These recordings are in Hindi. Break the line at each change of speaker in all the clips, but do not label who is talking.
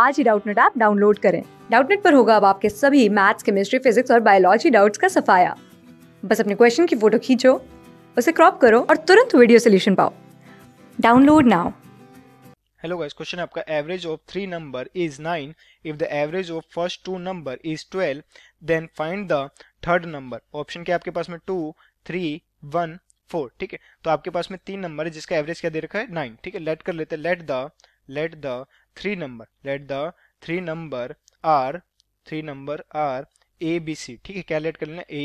आज ही डाउटनेट ऐप डाउनलोड करें डाउटनेट पर होगा अब आपके सभी मैथ्स केमिस्ट्री फिजिक्स और बायोलॉजी डाउट्स का सफाया बस अपने क्वेश्चन की फोटो खींचो उसे क्रॉप करो और तुरंत वीडियो सोल्यूशन पाओ download now
hello guys question आपका average of three number is nine if the average of first two number is twelve then find the third number option क्या आपके पास में टू थ्री वन फोर ठीक है तो आपके पास में तीन नंबर है जिसका एवरेज क्या दे रखा है नाइन ठीक है लेट कर लेते हैं let the let the three number let the three number are three number are A B C ठीक है क्या लेट कर लेना ए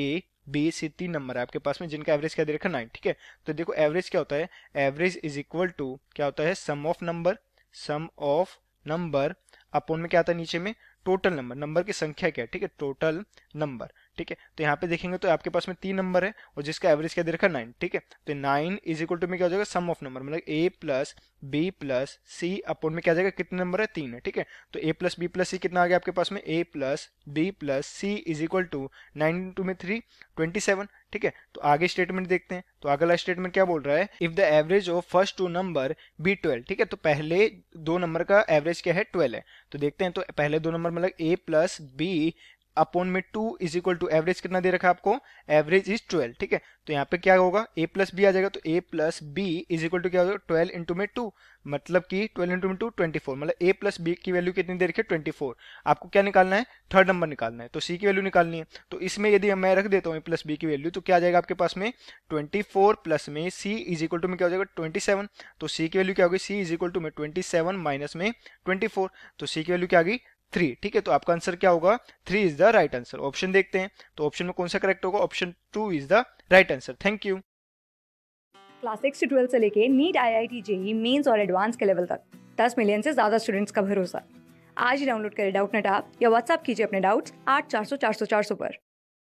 बी सी तीन नंबर है आपके पास में जिनका एवरेज क्या दे रखा नाइन ठीक है तो देखो एवरेज क्या होता है एवरेज इज इक्वल टू क्या होता है sum of number sum of number upon में क्या आता है नीचे में टोटल नंबर नंबर की संख्या क्या है ठीक है टोटल नंबर ठीक है तो यहाँ पे देखेंगे तो आपके पास में तीन नंबर है और जिसका एवरेज क्या दे रखा है नाइन ठीक है तो नाइन इज इक्वल टू में क्या हो जाएगा सम ऑफ नंबर मतलब A plus B plus C upon में क्या जाएगा कितने नंबर है तीन है ठीक है तो A plus B plus C कितना आ गया आपके पास में A plus B plus C is equal to nine two में थ्री ट्वेंटी सेवन ठीक है तो आगे स्टेटमेंट देखते हैं तो अगला स्टेटमेंट क्या बोल रहा है if the average of first two number be twelve ठीक है तो पहले दो नंबर का एवरेज क्या है ट्वेल्व है तो देखते हैं तो पहले दो नंबर मतलब ए प्लस बी अपॉन में two is equal to average कितना दे रखा है आपको एवरेज इज ट्वेल्व ठीक है तो यहाँ पे क्या होगा ए प्लस बी आ जाएगा तो A plus B is equal to क्या होगा ट्वेल्व इंटू में टू मतलब कि ट्वेल्व इंटू में टू ट्वेंटी फोर मतलब ए प्लस बी की वैल्यू कितनी दे रखी है ट्वेंटी फोर आपको क्या निकालना है थर्ड नंबर निकालना है तो सी की वैल्यू निकालनी है तो इसमें यदि मैं रख देता हूँ ए प्लस बी की वैल्यू तो क्या आ जाएगा आपके पास में ट्वेंटी फोर प्लस में सी इज इक्वल टू में क्या हो जाएगा ट्वेंटी सेवन तो सी की वैल्यू क्या होगी सी इज इक्वल टू में ट्वेंटी सेवन माइनस में ट्वेंटी फोर तो सी की वैल्यू क्या आ गई थ्री ठीक है तो आपका आंसर क्या होगा three is the right answer option देखते हैं तो ऑप्शन में कौन सा करेक्ट होगा option two is the right answer thank you
class six से ट्वेल्थ से लेके NEET I I T JEE mains और एडवांस के लेवल तक दस मिलियन से ज्यादा स्टूडेंट्स का भरोसा आज ही डाउनलोड करें डाउट नेट आप या व्हाट्सअप कीजिए अपने डाउट्स आठ चार सौ चार सौ चार सौ पर